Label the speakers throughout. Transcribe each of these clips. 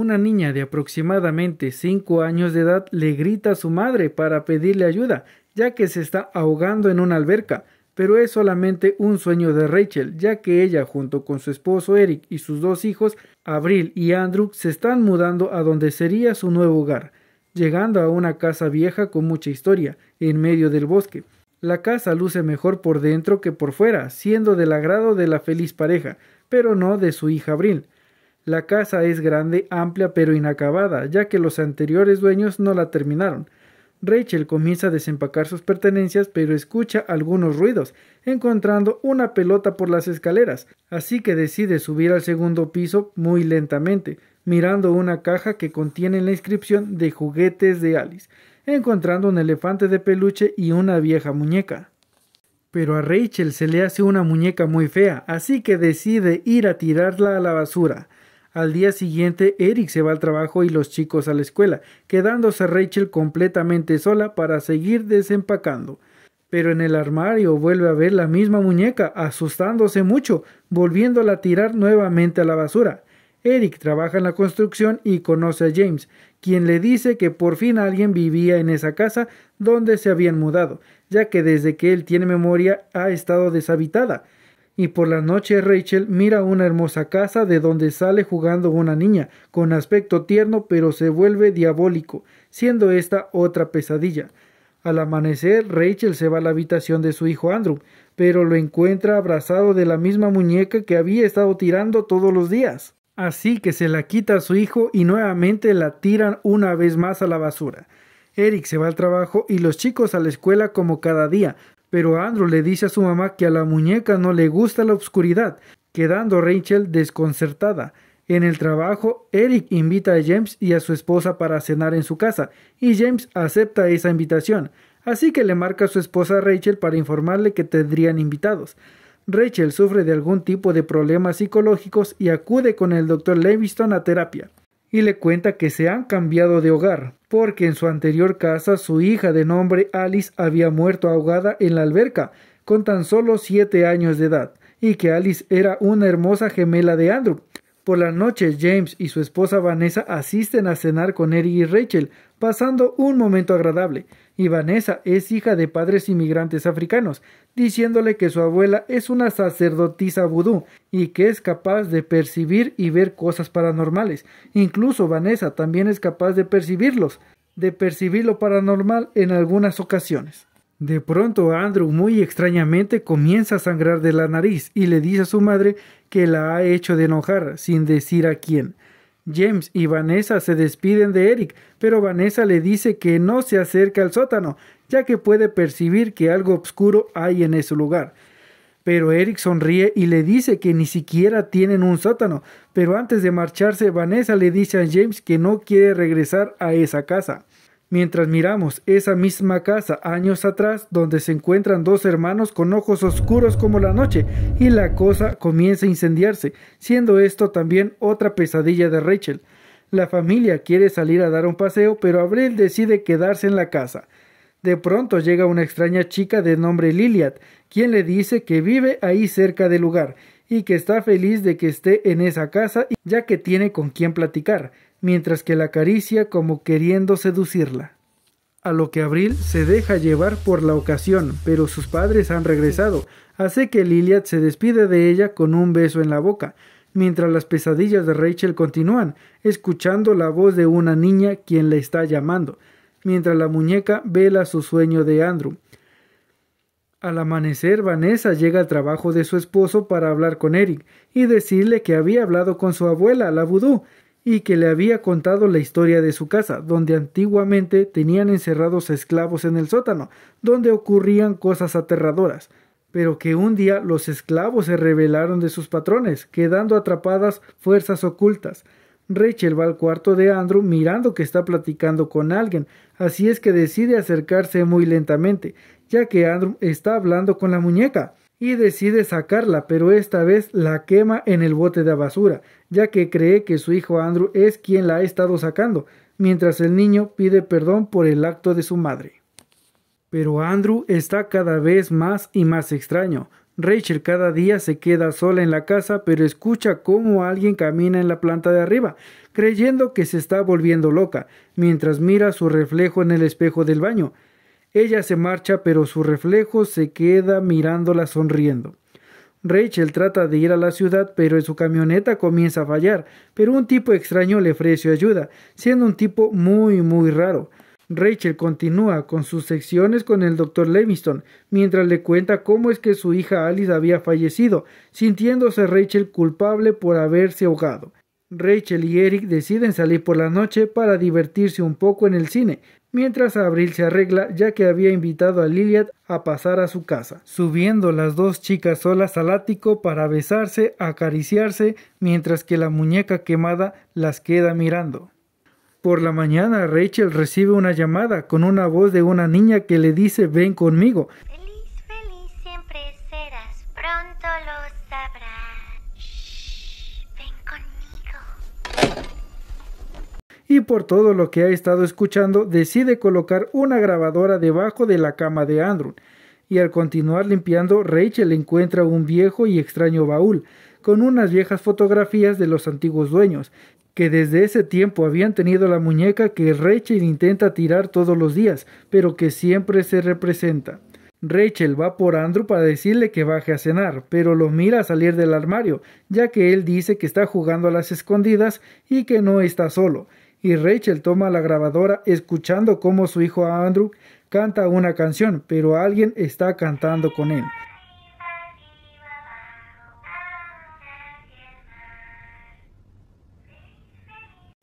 Speaker 1: una niña de aproximadamente 5 años de edad le grita a su madre para pedirle ayuda, ya que se está ahogando en una alberca, pero es solamente un sueño de Rachel, ya que ella junto con su esposo Eric y sus dos hijos, Abril y Andrew, se están mudando a donde sería su nuevo hogar, llegando a una casa vieja con mucha historia, en medio del bosque. La casa luce mejor por dentro que por fuera, siendo del agrado de la feliz pareja, pero no de su hija Abril. La casa es grande, amplia pero inacabada, ya que los anteriores dueños no la terminaron. Rachel comienza a desempacar sus pertenencias, pero escucha algunos ruidos, encontrando una pelota por las escaleras, así que decide subir al segundo piso muy lentamente, mirando una caja que contiene la inscripción de juguetes de Alice, encontrando un elefante de peluche y una vieja muñeca. Pero a Rachel se le hace una muñeca muy fea, así que decide ir a tirarla a la basura. Al día siguiente, Eric se va al trabajo y los chicos a la escuela, quedándose Rachel completamente sola para seguir desempacando. Pero en el armario vuelve a ver la misma muñeca, asustándose mucho, volviéndola a tirar nuevamente a la basura. Eric trabaja en la construcción y conoce a James, quien le dice que por fin alguien vivía en esa casa donde se habían mudado, ya que desde que él tiene memoria ha estado deshabitada y por la noche Rachel mira una hermosa casa de donde sale jugando una niña, con aspecto tierno pero se vuelve diabólico, siendo esta otra pesadilla. Al amanecer, Rachel se va a la habitación de su hijo Andrew, pero lo encuentra abrazado de la misma muñeca que había estado tirando todos los días. Así que se la quita a su hijo y nuevamente la tiran una vez más a la basura. Eric se va al trabajo y los chicos a la escuela como cada día, pero Andrew le dice a su mamá que a la muñeca no le gusta la oscuridad, quedando Rachel desconcertada. En el trabajo, Eric invita a James y a su esposa para cenar en su casa, y James acepta esa invitación, así que le marca a su esposa Rachel para informarle que tendrían invitados. Rachel sufre de algún tipo de problemas psicológicos y acude con el doctor Leviston a terapia y le cuenta que se han cambiado de hogar, porque en su anterior casa su hija de nombre Alice había muerto ahogada en la alberca con tan solo siete años de edad, y que Alice era una hermosa gemela de Andrew. Por la noche James y su esposa Vanessa asisten a cenar con Eric y Rachel, pasando un momento agradable y Vanessa es hija de padres inmigrantes africanos, diciéndole que su abuela es una sacerdotisa vudú y que es capaz de percibir y ver cosas paranormales. Incluso Vanessa también es capaz de percibirlos, de percibir lo paranormal en algunas ocasiones. De pronto Andrew muy extrañamente comienza a sangrar de la nariz y le dice a su madre que la ha hecho de enojar sin decir a quién. James y Vanessa se despiden de Eric, pero Vanessa le dice que no se acerca al sótano, ya que puede percibir que algo oscuro hay en ese lugar. Pero Eric sonríe y le dice que ni siquiera tienen un sótano, pero antes de marcharse Vanessa le dice a James que no quiere regresar a esa casa mientras miramos esa misma casa años atrás donde se encuentran dos hermanos con ojos oscuros como la noche y la cosa comienza a incendiarse, siendo esto también otra pesadilla de Rachel. La familia quiere salir a dar un paseo, pero Abril decide quedarse en la casa. De pronto llega una extraña chica de nombre Liliat, quien le dice que vive ahí cerca del lugar y que está feliz de que esté en esa casa ya que tiene con quien platicar mientras que la acaricia como queriendo seducirla. A lo que Abril se deja llevar por la ocasión, pero sus padres han regresado, hace que Liliat se despide de ella con un beso en la boca, mientras las pesadillas de Rachel continúan, escuchando la voz de una niña quien la está llamando, mientras la muñeca vela su sueño de Andrew. Al amanecer, Vanessa llega al trabajo de su esposo para hablar con Eric y decirle que había hablado con su abuela, la Voodoo y que le había contado la historia de su casa, donde antiguamente tenían encerrados esclavos en el sótano, donde ocurrían cosas aterradoras, pero que un día los esclavos se rebelaron de sus patrones, quedando atrapadas fuerzas ocultas. Rachel va al cuarto de Andrew mirando que está platicando con alguien, así es que decide acercarse muy lentamente, ya que Andrew está hablando con la muñeca y decide sacarla, pero esta vez la quema en el bote de basura, ya que cree que su hijo Andrew es quien la ha estado sacando, mientras el niño pide perdón por el acto de su madre. Pero Andrew está cada vez más y más extraño. Rachel cada día se queda sola en la casa, pero escucha cómo alguien camina en la planta de arriba, creyendo que se está volviendo loca, mientras mira su reflejo en el espejo del baño. Ella se marcha, pero su reflejo se queda mirándola sonriendo. Rachel trata de ir a la ciudad, pero su camioneta comienza a fallar, pero un tipo extraño le ofrece ayuda, siendo un tipo muy muy raro. Rachel continúa con sus secciones con el doctor Livingston mientras le cuenta cómo es que su hija Alice había fallecido, sintiéndose Rachel culpable por haberse ahogado. Rachel y Eric deciden salir por la noche para divertirse un poco en el cine, Mientras Abril se arregla ya que había invitado a Liliat a pasar a su casa, subiendo las dos chicas solas al ático para besarse, acariciarse, mientras que la muñeca quemada las queda mirando. Por la mañana Rachel recibe una llamada con una voz de una niña que le dice ven conmigo y por todo lo que ha estado escuchando decide colocar una grabadora debajo de la cama de Andrew. Y al continuar limpiando, Rachel encuentra un viejo y extraño baúl, con unas viejas fotografías de los antiguos dueños, que desde ese tiempo habían tenido la muñeca que Rachel intenta tirar todos los días, pero que siempre se representa. Rachel va por Andrew para decirle que baje a cenar, pero lo mira salir del armario, ya que él dice que está jugando a las escondidas y que no está solo, y Rachel toma la grabadora escuchando cómo su hijo Andrew canta una canción, pero alguien está cantando con él.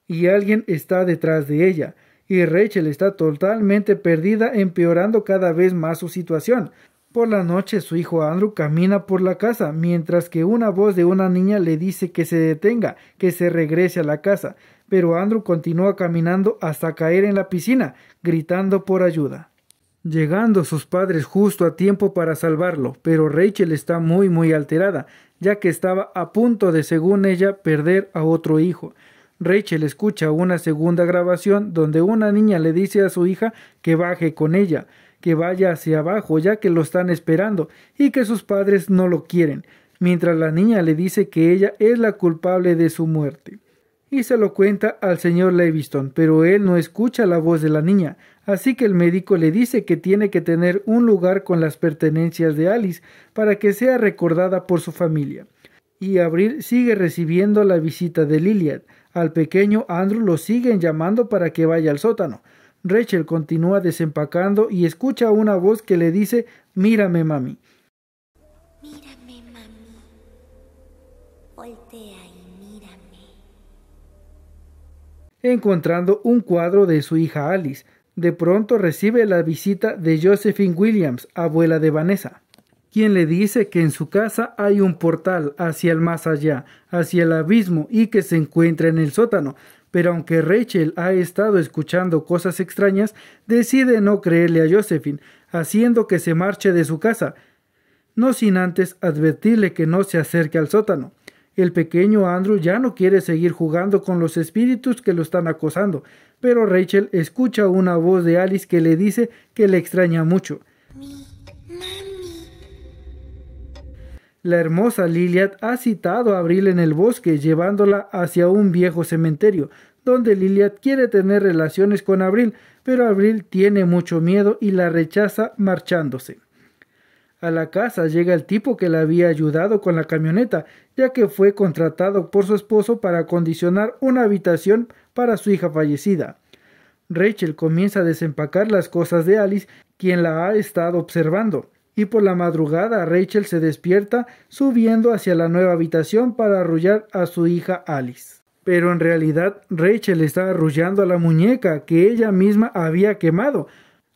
Speaker 1: Y alguien está detrás de ella, y Rachel está totalmente perdida, empeorando cada vez más su situación. Por la noche su hijo Andrew camina por la casa, mientras que una voz de una niña le dice que se detenga, que se regrese a la casa pero Andrew continúa caminando hasta caer en la piscina, gritando por ayuda. Llegando sus padres justo a tiempo para salvarlo, pero Rachel está muy muy alterada, ya que estaba a punto de, según ella, perder a otro hijo. Rachel escucha una segunda grabación donde una niña le dice a su hija que baje con ella, que vaya hacia abajo ya que lo están esperando y que sus padres no lo quieren, mientras la niña le dice que ella es la culpable de su muerte y se lo cuenta al señor Leviston, pero él no escucha la voz de la niña, así que el médico le dice que tiene que tener un lugar con las pertenencias de Alice para que sea recordada por su familia. Y Abril sigue recibiendo la visita de Liliad. Al pequeño Andrew lo siguen llamando para que vaya al sótano. Rachel continúa desempacando y escucha una voz que le dice Mírame, mami. Mírame, mami. encontrando un cuadro de su hija Alice. De pronto recibe la visita de Josephine Williams, abuela de Vanessa, quien le dice que en su casa hay un portal hacia el más allá, hacia el abismo y que se encuentra en el sótano, pero aunque Rachel ha estado escuchando cosas extrañas, decide no creerle a Josephine, haciendo que se marche de su casa, no sin antes advertirle que no se acerque al sótano. El pequeño Andrew ya no quiere seguir jugando con los espíritus que lo están acosando, pero Rachel escucha una voz de Alice que le dice que le extraña mucho. La hermosa Liliat ha citado a Abril en el bosque, llevándola hacia un viejo cementerio, donde Liliat quiere tener relaciones con Abril, pero Abril tiene mucho miedo y la rechaza marchándose. A la casa llega el tipo que la había ayudado con la camioneta, ya que fue contratado por su esposo para acondicionar una habitación para su hija fallecida. Rachel comienza a desempacar las cosas de Alice, quien la ha estado observando, y por la madrugada Rachel se despierta subiendo hacia la nueva habitación para arrullar a su hija Alice. Pero en realidad Rachel está arrullando a la muñeca que ella misma había quemado,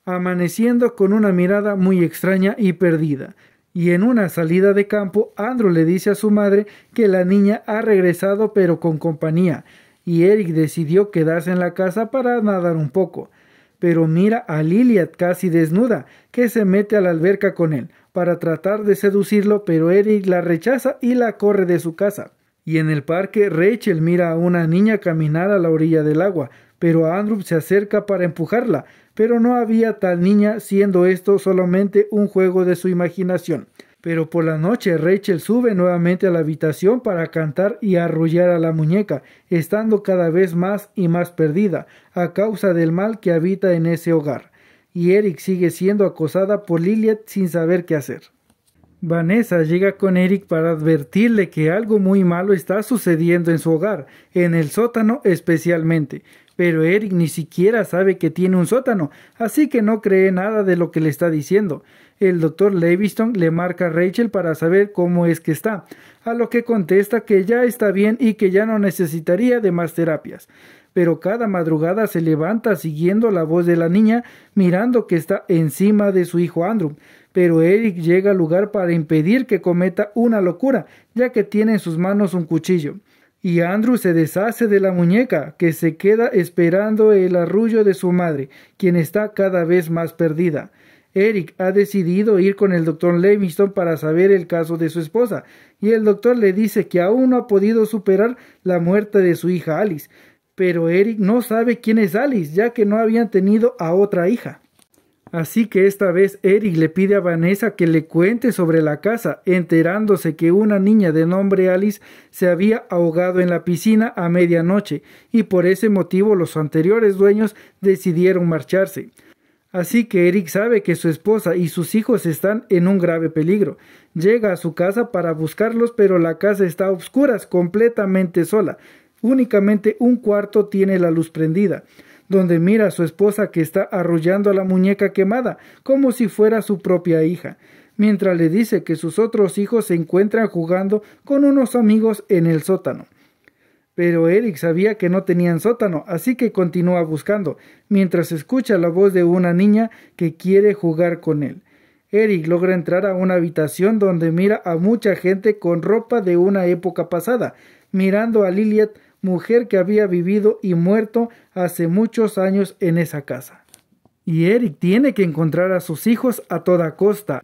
Speaker 1: amaneciendo con una mirada muy extraña y perdida. Y en una salida de campo, Andrew le dice a su madre que la niña ha regresado pero con compañía, y Eric decidió quedarse en la casa para nadar un poco. Pero mira a Liliat casi desnuda, que se mete a la alberca con él, para tratar de seducirlo, pero Eric la rechaza y la corre de su casa. Y en el parque, Rachel mira a una niña caminar a la orilla del agua, pero Andrew se acerca para empujarla, pero no había tal niña, siendo esto solamente un juego de su imaginación. Pero por la noche Rachel sube nuevamente a la habitación para cantar y arrullar a la muñeca, estando cada vez más y más perdida, a causa del mal que habita en ese hogar. Y Eric sigue siendo acosada por Lilith sin saber qué hacer. Vanessa llega con Eric para advertirle que algo muy malo está sucediendo en su hogar, en el sótano especialmente. Pero Eric ni siquiera sabe que tiene un sótano, así que no cree nada de lo que le está diciendo. El doctor Leviston le marca a Rachel para saber cómo es que está, a lo que contesta que ya está bien y que ya no necesitaría de más terapias. Pero cada madrugada se levanta siguiendo la voz de la niña, mirando que está encima de su hijo Andrew pero Eric llega al lugar para impedir que cometa una locura, ya que tiene en sus manos un cuchillo. Y Andrew se deshace de la muñeca, que se queda esperando el arrullo de su madre, quien está cada vez más perdida. Eric ha decidido ir con el doctor Livingston para saber el caso de su esposa, y el doctor le dice que aún no ha podido superar la muerte de su hija Alice. Pero Eric no sabe quién es Alice, ya que no habían tenido a otra hija. Así que esta vez Eric le pide a Vanessa que le cuente sobre la casa, enterándose que una niña de nombre Alice se había ahogado en la piscina a medianoche y por ese motivo los anteriores dueños decidieron marcharse. Así que Eric sabe que su esposa y sus hijos están en un grave peligro. Llega a su casa para buscarlos, pero la casa está a completamente sola. Únicamente un cuarto tiene la luz prendida donde mira a su esposa que está arrullando a la muñeca quemada, como si fuera su propia hija, mientras le dice que sus otros hijos se encuentran jugando con unos amigos en el sótano. Pero Eric sabía que no tenían sótano, así que continúa buscando, mientras escucha la voz de una niña que quiere jugar con él. Eric logra entrar a una habitación donde mira a mucha gente con ropa de una época pasada, mirando a Lilith mujer que había vivido y muerto hace muchos años en esa casa. Y Eric tiene que encontrar a sus hijos a toda costa,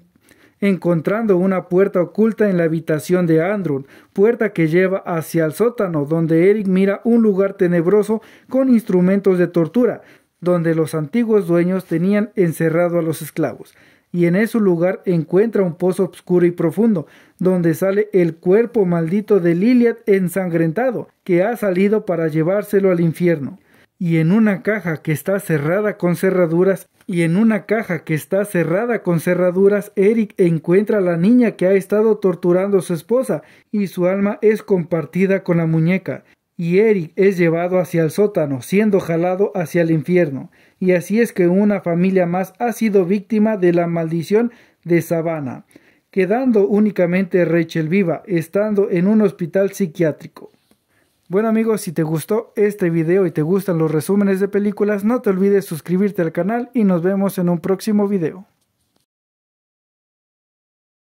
Speaker 1: encontrando una puerta oculta en la habitación de Andrew, puerta que lleva hacia el sótano, donde Eric mira un lugar tenebroso con instrumentos de tortura, donde los antiguos dueños tenían encerrado a los esclavos y en ese lugar encuentra un pozo oscuro y profundo, donde sale el cuerpo maldito de Liliat ensangrentado, que ha salido para llevárselo al infierno. Y en una caja que está cerrada con cerraduras, y en una caja que está cerrada con cerraduras, Eric encuentra a la niña que ha estado torturando a su esposa, y su alma es compartida con la muñeca y Eric es llevado hacia el sótano, siendo jalado hacia el infierno. Y así es que una familia más ha sido víctima de la maldición de Savannah, quedando únicamente Rachel viva, estando en un hospital psiquiátrico. Bueno amigos, si te gustó este video y te gustan los resúmenes de películas, no te olvides suscribirte al canal y nos vemos en un próximo video.